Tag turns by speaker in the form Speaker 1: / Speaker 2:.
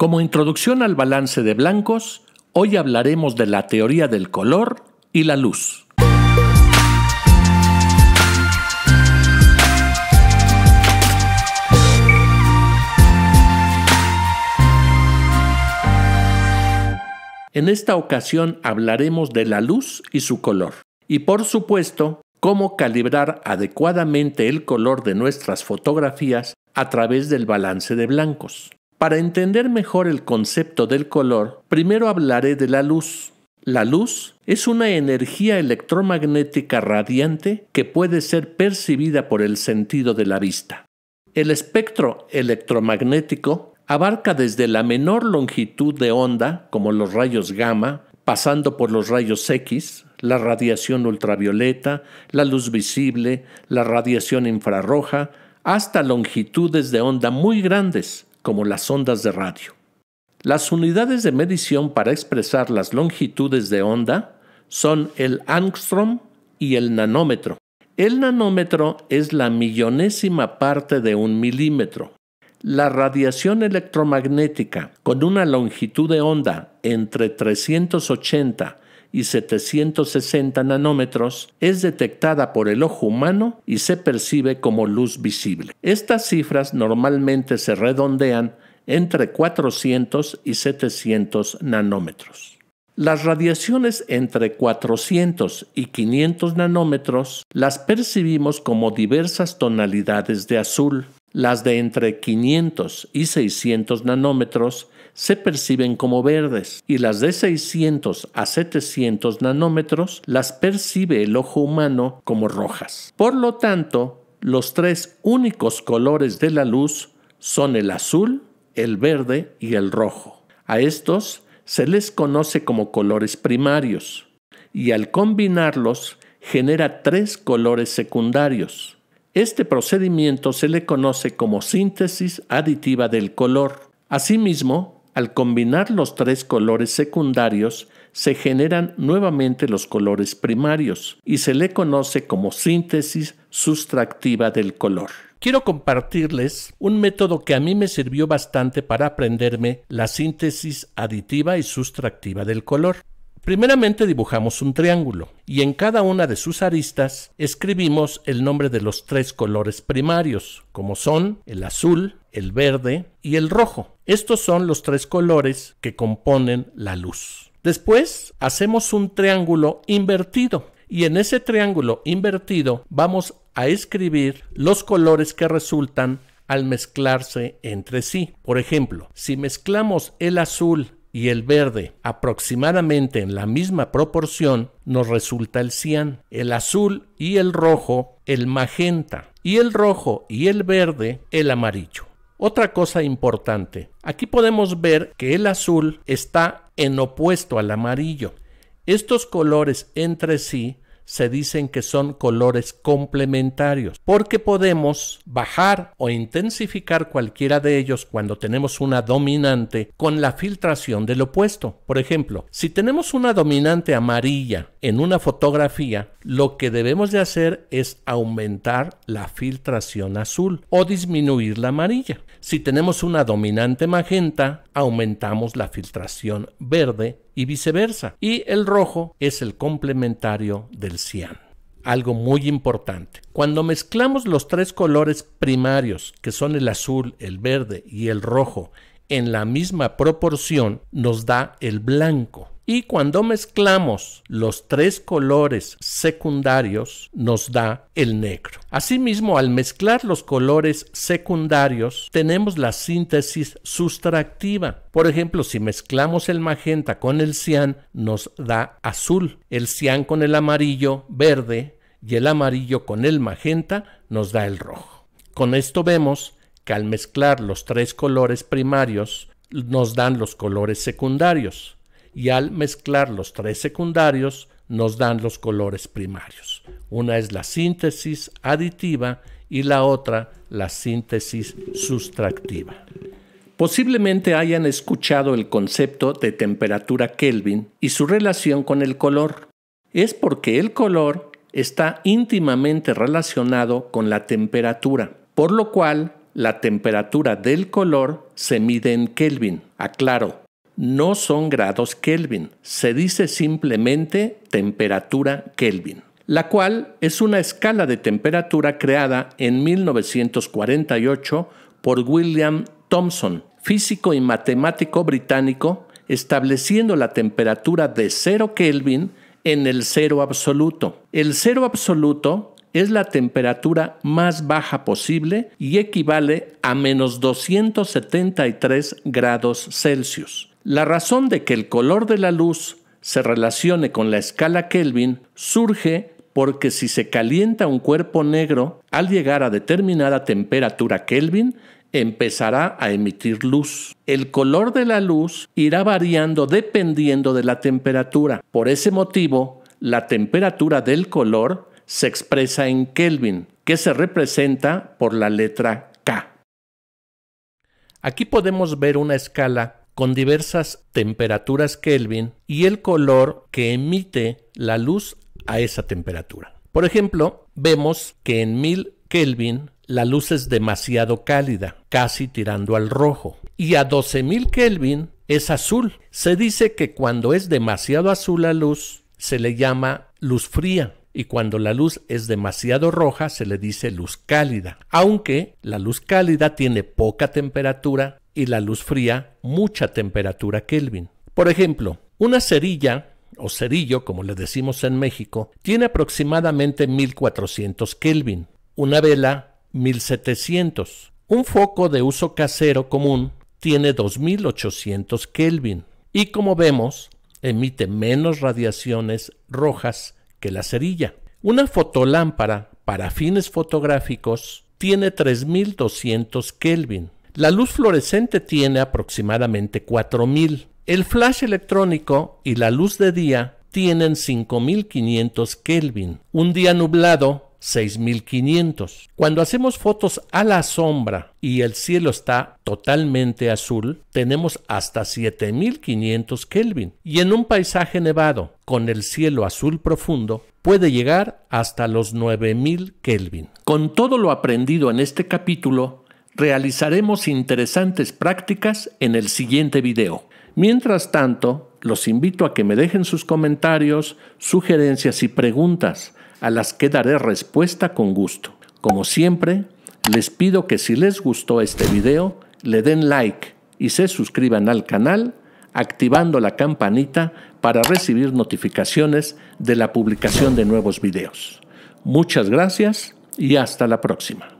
Speaker 1: Como introducción al balance de blancos, hoy hablaremos de la teoría del color y la luz. En esta ocasión hablaremos de la luz y su color, y por supuesto, cómo calibrar adecuadamente el color de nuestras fotografías a través del balance de blancos. Para entender mejor el concepto del color, primero hablaré de la luz. La luz es una energía electromagnética radiante que puede ser percibida por el sentido de la vista. El espectro electromagnético abarca desde la menor longitud de onda, como los rayos gamma, pasando por los rayos X, la radiación ultravioleta, la luz visible, la radiación infrarroja, hasta longitudes de onda muy grandes, como las ondas de radio. Las unidades de medición para expresar las longitudes de onda son el angstrom y el nanómetro. El nanómetro es la millonésima parte de un milímetro. La radiación electromagnética con una longitud de onda entre 380 y 760 nanómetros, es detectada por el ojo humano y se percibe como luz visible. Estas cifras normalmente se redondean entre 400 y 700 nanómetros. Las radiaciones entre 400 y 500 nanómetros las percibimos como diversas tonalidades de azul. Las de entre 500 y 600 nanómetros se perciben como verdes y las de 600 a 700 nanómetros las percibe el ojo humano como rojas. Por lo tanto, los tres únicos colores de la luz son el azul, el verde y el rojo. A estos se les conoce como colores primarios y al combinarlos genera tres colores secundarios. Este procedimiento se le conoce como síntesis aditiva del color. Asimismo, al combinar los tres colores secundarios, se generan nuevamente los colores primarios y se le conoce como síntesis sustractiva del color. Quiero compartirles un método que a mí me sirvió bastante para aprenderme la síntesis aditiva y sustractiva del color. Primeramente dibujamos un triángulo y en cada una de sus aristas escribimos el nombre de los tres colores primarios, como son el azul, el verde y el rojo. Estos son los tres colores que componen la luz. Después hacemos un triángulo invertido y en ese triángulo invertido vamos a escribir los colores que resultan al mezclarse entre sí. Por ejemplo, si mezclamos el azul y el verde aproximadamente en la misma proporción, nos resulta el cian, el azul y el rojo el magenta, y el rojo y el verde el amarillo. Otra cosa importante, aquí podemos ver que el azul está en opuesto al amarillo. Estos colores entre sí se dicen que son colores complementarios, porque podemos bajar o intensificar cualquiera de ellos cuando tenemos una dominante con la filtración del opuesto. Por ejemplo, si tenemos una dominante amarilla en una fotografía, lo que debemos de hacer es aumentar la filtración azul o disminuir la amarilla. Si tenemos una dominante magenta, aumentamos la filtración verde y viceversa. Y el rojo es el complementario del cian. Algo muy importante. Cuando mezclamos los tres colores primarios, que son el azul, el verde y el rojo, en la misma proporción, nos da el blanco. Y cuando mezclamos los tres colores secundarios nos da el negro. Asimismo, al mezclar los colores secundarios tenemos la síntesis sustractiva. Por ejemplo, si mezclamos el magenta con el cian nos da azul, el cian con el amarillo verde y el amarillo con el magenta nos da el rojo. Con esto vemos que al mezclar los tres colores primarios nos dan los colores secundarios y al mezclar los tres secundarios nos dan los colores primarios. Una es la síntesis aditiva y la otra la síntesis sustractiva. Posiblemente hayan escuchado el concepto de temperatura Kelvin y su relación con el color. Es porque el color está íntimamente relacionado con la temperatura, por lo cual la temperatura del color se mide en Kelvin. Aclaro, no son grados Kelvin, se dice simplemente temperatura Kelvin, la cual es una escala de temperatura creada en 1948 por William Thomson, físico y matemático británico, estableciendo la temperatura de 0 Kelvin en el cero absoluto. El cero absoluto es la temperatura más baja posible y equivale a menos 273 grados Celsius. La razón de que el color de la luz se relacione con la escala Kelvin surge porque si se calienta un cuerpo negro, al llegar a determinada temperatura Kelvin, empezará a emitir luz. El color de la luz irá variando dependiendo de la temperatura. Por ese motivo, la temperatura del color se expresa en Kelvin, que se representa por la letra K. Aquí podemos ver una escala con diversas temperaturas Kelvin y el color que emite la luz a esa temperatura. Por ejemplo, vemos que en 1000 Kelvin la luz es demasiado cálida, casi tirando al rojo, y a 12000 Kelvin es azul. Se dice que cuando es demasiado azul la luz, se le llama luz fría y cuando la luz es demasiado roja se le dice luz cálida, aunque la luz cálida tiene poca temperatura y la luz fría mucha temperatura Kelvin. Por ejemplo, una cerilla o cerillo, como le decimos en México, tiene aproximadamente 1400 Kelvin, una vela 1700. Un foco de uso casero común tiene 2800 Kelvin y como vemos, emite menos radiaciones rojas que la cerilla. Una fotolámpara para fines fotográficos tiene 3200 Kelvin la luz fluorescente tiene aproximadamente 4000. El flash electrónico y la luz de día tienen 5500 Kelvin. Un día nublado 6500. Cuando hacemos fotos a la sombra y el cielo está totalmente azul, tenemos hasta 7500 Kelvin. Y en un paisaje nevado con el cielo azul profundo, puede llegar hasta los 9000 Kelvin. Con todo lo aprendido en este capítulo, realizaremos interesantes prácticas en el siguiente video. Mientras tanto, los invito a que me dejen sus comentarios, sugerencias y preguntas, a las que daré respuesta con gusto. Como siempre, les pido que si les gustó este video, le den like y se suscriban al canal activando la campanita para recibir notificaciones de la publicación de nuevos videos. Muchas gracias y hasta la próxima.